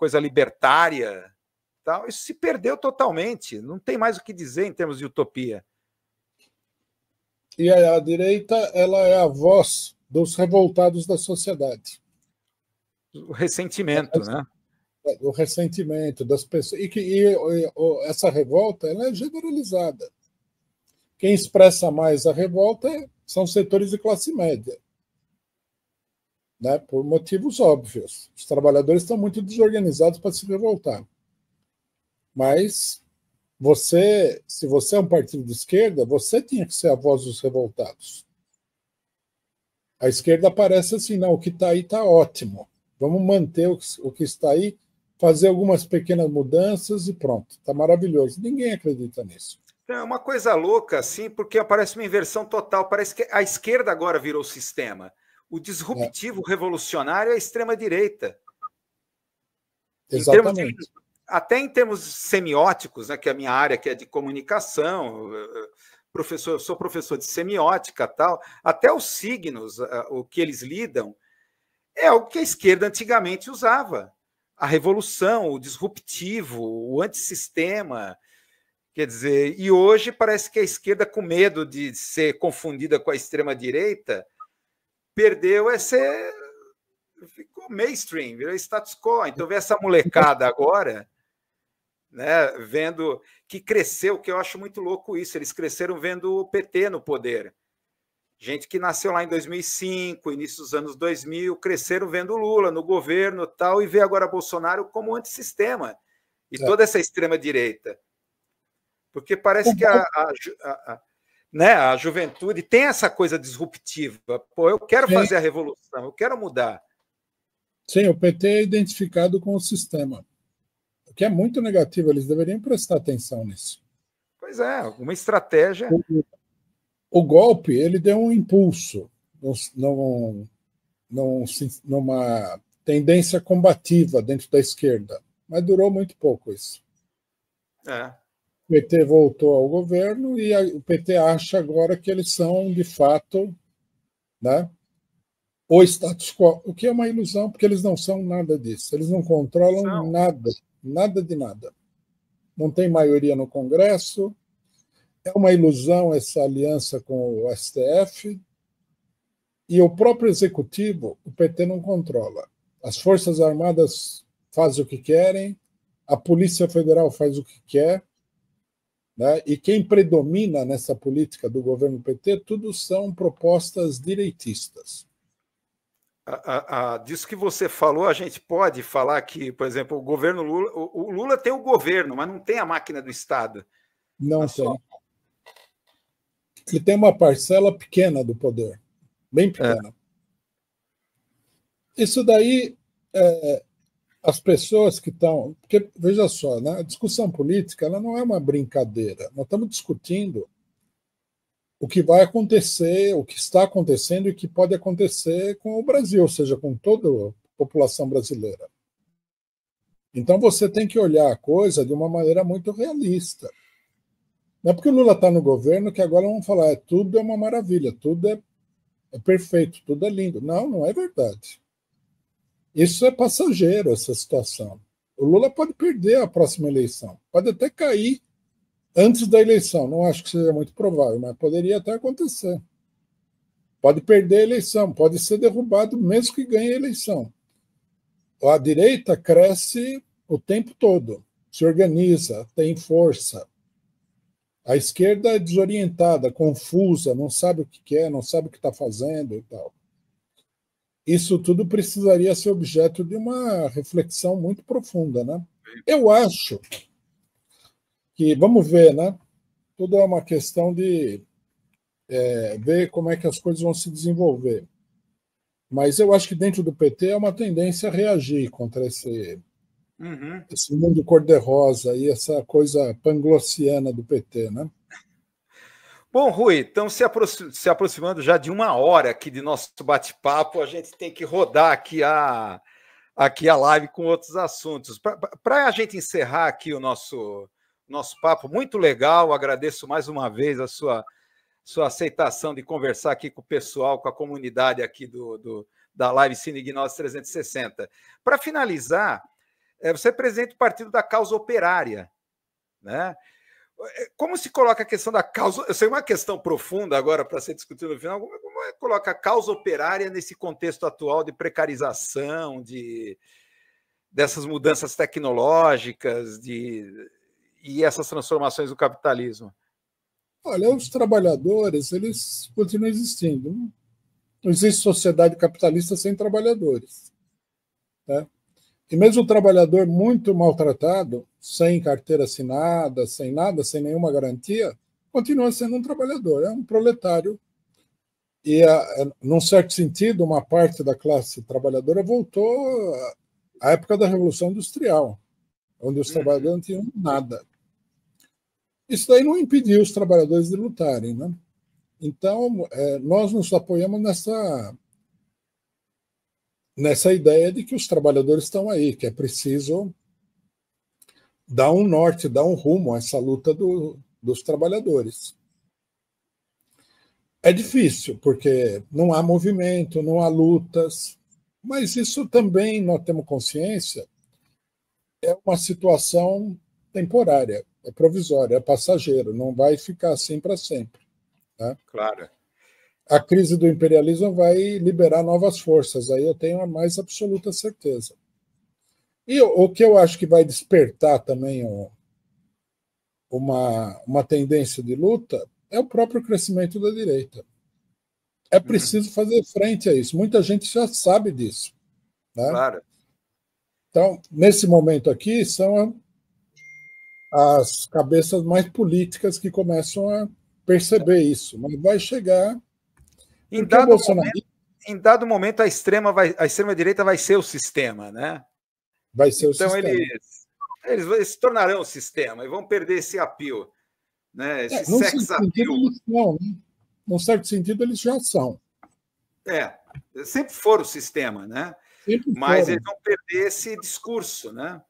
coisa libertária, tal, isso se perdeu totalmente. Não tem mais o que dizer em termos de utopia. E a, a direita, ela é a voz dos revoltados da sociedade. O ressentimento, né? é, né? O ressentimento das pessoas. E, que, e, e essa revolta ela é generalizada. Quem expressa mais a revolta são setores de classe média né, por motivos óbvios. Os trabalhadores estão muito desorganizados para se revoltar. Mas você, se você é um partido de esquerda, você tinha que ser a voz dos revoltados. A esquerda parece assim, não, o que está aí está ótimo. Vamos manter o que, o que está aí, fazer algumas pequenas mudanças e pronto, está maravilhoso. Ninguém acredita nisso. É uma coisa louca, assim, porque parece uma inversão total. Parece que a esquerda agora virou sistema. O é. disruptivo é. revolucionário é a extrema-direita. Exatamente. Em de, até em termos semióticos, né, que é a minha área, que é de comunicação, eh, eh, professor, sou professor de semiótica tal, até os signos, eh, o que eles lidam, é o que a esquerda antigamente usava. A revolução, o disruptivo, o antissistema. Quer dizer, e hoje parece que a esquerda, com medo de ser confundida com a extrema-direita, perdeu é ser. ficou mainstream, virou status quo. Então, ver essa molecada agora. Né, vendo que cresceu, que eu acho muito louco isso. Eles cresceram vendo o PT no poder. Gente que nasceu lá em 2005, início dos anos 2000, cresceram vendo Lula no governo tal, e vê agora Bolsonaro como antissistema e é. toda essa extrema-direita. Porque parece que a, a, a, né? A juventude tem essa coisa disruptiva. Pô, eu quero Sim. fazer a revolução, eu quero mudar. Sim, o PT é identificado com o sistema, o que é muito negativo. Eles deveriam prestar atenção nisso. Pois é, uma estratégia. O, o golpe ele deu um impulso, num, num, numa tendência combativa dentro da esquerda, mas durou muito pouco isso. É. PT voltou ao governo e a, o PT acha agora que eles são, de fato, né, o status quo, o que é uma ilusão, porque eles não são nada disso, eles não controlam não. nada, nada de nada. Não tem maioria no Congresso, é uma ilusão essa aliança com o STF, e o próprio executivo, o PT não controla. As Forças Armadas fazem o que querem, a Polícia Federal faz o que quer, né? E quem predomina nessa política do governo PT, tudo são propostas direitistas. A, a, a, disso que você falou, a gente pode falar que, por exemplo, o governo Lula, o, o Lula tem o governo, mas não tem a máquina do Estado. Não tá tem. Só... Ele tem uma parcela pequena do poder, bem é. pequena. É. Isso daí é, as pessoas que estão. Porque, veja só, né, a discussão política ela não é uma brincadeira. Nós estamos discutindo o que vai acontecer, o que está acontecendo e o que pode acontecer com o Brasil, ou seja, com toda a população brasileira. Então você tem que olhar a coisa de uma maneira muito realista. Não é porque o Lula está no governo que agora vão falar é, tudo é uma maravilha, tudo é, é perfeito, tudo é lindo. Não, não é verdade. Isso é passageiro, essa situação. O Lula pode perder a próxima eleição, pode até cair antes da eleição. Não acho que seja muito provável, mas poderia até acontecer. Pode perder a eleição, pode ser derrubado mesmo que ganhe a eleição. A direita cresce o tempo todo, se organiza, tem força. A esquerda é desorientada, confusa, não sabe o que quer, não sabe o que está fazendo e tal isso tudo precisaria ser objeto de uma reflexão muito profunda, né? Eu acho que vamos ver, né? Tudo é uma questão de é, ver como é que as coisas vão se desenvolver. Mas eu acho que dentro do PT é uma tendência a reagir contra esse, uhum. esse mundo cor-de-rosa e essa coisa panglossiana do PT, né? Bom, Rui, estamos se, se, aproximando já de uma hora aqui de nosso bate-papo. A gente tem que rodar aqui a, aqui a live com outros assuntos. Para a gente encerrar aqui o nosso, nosso papo, muito legal. Agradeço mais uma vez a sua, sua aceitação de conversar aqui com o pessoal, com a comunidade aqui do, do da live Cine Ignócio 360. Para finalizar, eh, você é presidente do Partido da Causa Operária, né? É, como se coloca a questão da causa? Eu sei uma questão profunda agora para ser discutida no final. Como é que é coloca a causa operária nesse contexto atual de precarização, de dessas mudanças tecnológicas, de e essas transformações do capitalismo? Olha, os trabalhadores eles continuam existindo. Não existe sociedade capitalista sem trabalhadores. Né? E mesmo o trabalhador muito maltratado, sem carteira assinada, sem nada, sem nenhuma garantia, continua sendo um trabalhador, é um proletário. E, a, é, num certo sentido, uma parte da classe trabalhadora voltou à época da Revolução Industrial, onde os uhum. trabalhadores não tinham nada. Isso daí não impediu os trabalhadores de lutarem. Né? Então, é, nós nos apoiamos nessa, nessa ideia de que os trabalhadores estão aí, que é preciso dá um norte, dá um rumo a essa luta do, dos trabalhadores. É difícil, porque não há movimento, não há lutas, mas isso também nós temos consciência é uma situação temporária, é provisória, é passageiro, não vai ficar assim para sempre. Né? Claro. A crise do imperialismo vai liberar novas forças, aí eu tenho a mais absoluta certeza. E o que eu acho que vai despertar também uma, uma tendência de luta é o próprio crescimento da direita. É uhum. preciso uhum. fazer frente a isso. Muita gente já sabe disso. Né? Claro. Então, nesse momento aqui, são as cabeças mais políticas que começam a perceber isso. Mas vai chegar. Em dado, Bolsonaro... momento, em dado momento, a extrema, vai, a extrema direita vai ser o sistema, né? Vai ser então o sistema. Eles, eles, eles se tornarão o sistema e vão perder esse apio. Né? Esse é, sex appeal. Né? Num certo sentido, eles já são. É, sempre foram o sistema, né? Sempre Mas foram. eles vão perder esse discurso, né?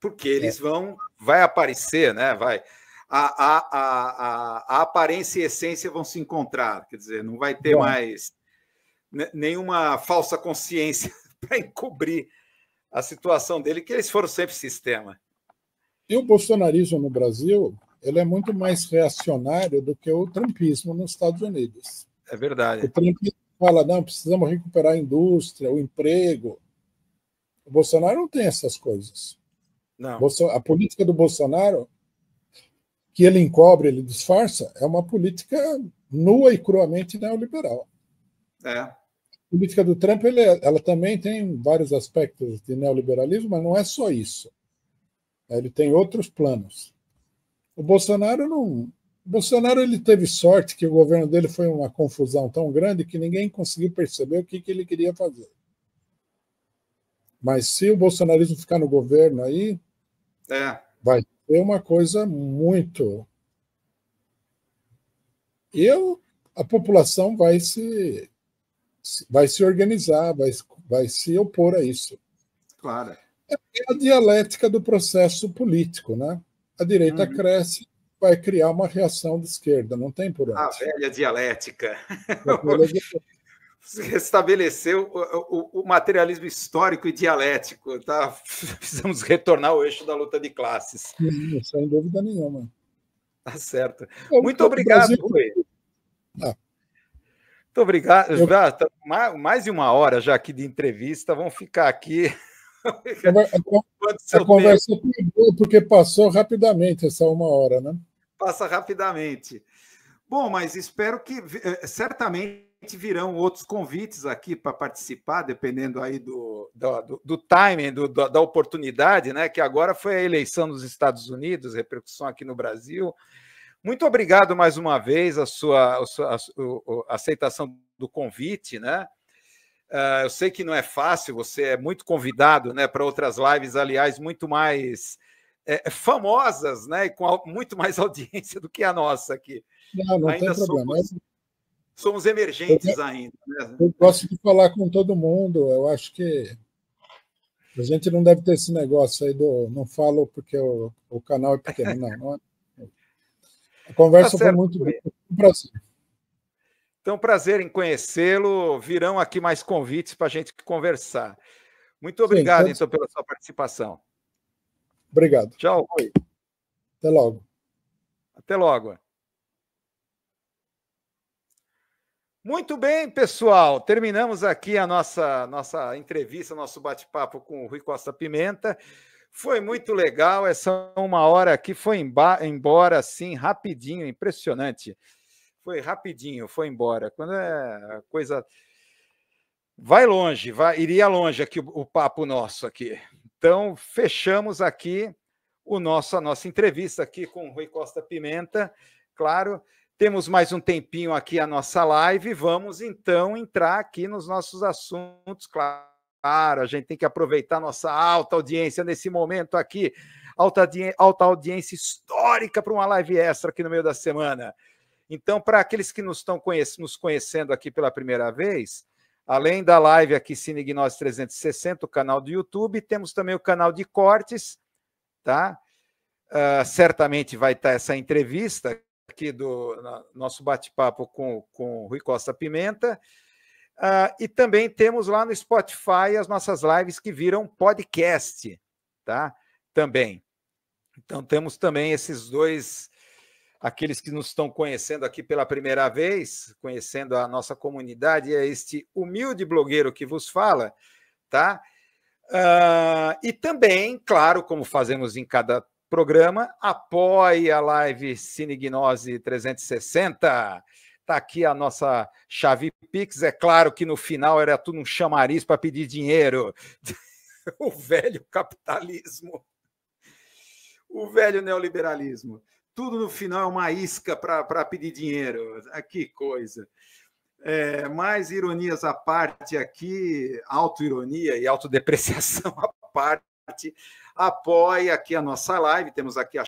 Porque é. eles é. vão. Vai aparecer, né? Vai. A, a, a, a, aparência e a essência vão se encontrar, quer dizer, não vai ter Bom. mais nenhuma falsa consciência para encobrir a situação dele, que eles foram sempre sistema. E o bolsonarismo no Brasil ele é muito mais reacionário do que o trumpismo nos Estados Unidos. É verdade. O trumpismo fala, não, precisamos recuperar a indústria, o emprego. O Bolsonaro não tem essas coisas. Não. A política do Bolsonaro, que ele encobre, ele disfarça, é uma política nua e cruamente neoliberal. É política do Trump ele, é, ela também tem vários aspectos de neoliberalismo, mas não é só isso. Ele tem outros planos. O Bolsonaro não. O Bolsonaro ele teve sorte que o governo dele foi uma confusão tão grande que ninguém conseguiu perceber o que, que ele queria fazer. Mas se o bolsonarismo ficar no governo aí, é. vai ser uma coisa muito. Eu, a população vai se vai se organizar, vai, vai se opor a isso. Claro. É a dialética do processo político, né? A direita uhum. cresce, vai criar uma reação de esquerda, não tem por onde. A velha dialética. Restabeleceu o, o, o, materialismo histórico e dialético, tá? Precisamos retornar ao eixo da luta de classes. Sim, sem dúvida nenhuma. Tá certo. Então, Muito então, obrigado, Brasil... Rui. Ah, muito obrigado. Eu... Já, tá mais de uma hora já aqui de entrevista, vamos ficar aqui. É é a é conversa boa, porque passou rapidamente essa uma hora, né? Passa rapidamente. Bom, mas espero que eh, certamente virão outros convites aqui para participar, dependendo aí do, do, do timing, do, da oportunidade, né? Que agora foi a eleição nos Estados Unidos, repercussão aqui no Brasil. Muito obrigado mais uma vez a sua, a sua a, a aceitação do convite, né? Uh, eu sei que não é fácil, você é muito convidado né, para outras lives, aliás, muito mais é, é famosas, né? E com muito mais audiência do que a nossa aqui. Não, não ainda tem somos, problema. Somos emergentes eu, ainda. Né? Eu gosto de falar com todo mundo, eu acho que a gente não deve ter esse negócio aí do não falo porque o, o canal é pequeno, não. não é? A conversa tá foi muito boa. Um Então, prazer em conhecê-lo. Virão aqui mais convites para a gente conversar. Muito obrigado, Sim, então, pela sua participação. Obrigado. Tchau, Até logo. Até logo. Muito bem, pessoal. Terminamos aqui a nossa, nossa entrevista, nosso bate-papo com o Rui Costa Pimenta. Foi muito legal essa uma hora aqui, foi embora assim, rapidinho, impressionante. Foi rapidinho, foi embora. Quando é a coisa. Vai longe, vai, iria longe aqui o, o papo nosso aqui. Então, fechamos aqui o nosso, a nossa entrevista aqui com o Rui Costa Pimenta. Claro, temos mais um tempinho aqui a nossa live. Vamos então entrar aqui nos nossos assuntos, claro Claro, a gente tem que aproveitar nossa alta audiência nesse momento aqui, alta, alta audiência histórica para uma live extra aqui no meio da semana. Então, para aqueles que nos estão conhece nos conhecendo aqui pela primeira vez, além da live aqui Cine Gnose 360, o canal do YouTube, temos também o canal de cortes, tá? Uh, certamente vai estar tá essa entrevista aqui do nosso bate-papo com, com Rui Costa Pimenta. Uh, e também temos lá no Spotify as nossas lives que viram podcast, tá? Também. Então temos também esses dois, aqueles que nos estão conhecendo aqui pela primeira vez, conhecendo a nossa comunidade, é este humilde blogueiro que vos fala, tá? Uh, e também, claro, como fazemos em cada programa, apoie a live Cinegnose 360 Está aqui a nossa chave Pix. É claro que no final era tudo um chamariz para pedir dinheiro. o velho capitalismo. O velho neoliberalismo. Tudo no final é uma isca para pedir dinheiro. Ah, que coisa. É, mais ironias à parte aqui, autoironia e autodepreciação à parte, apoia aqui a nossa live. Temos aqui a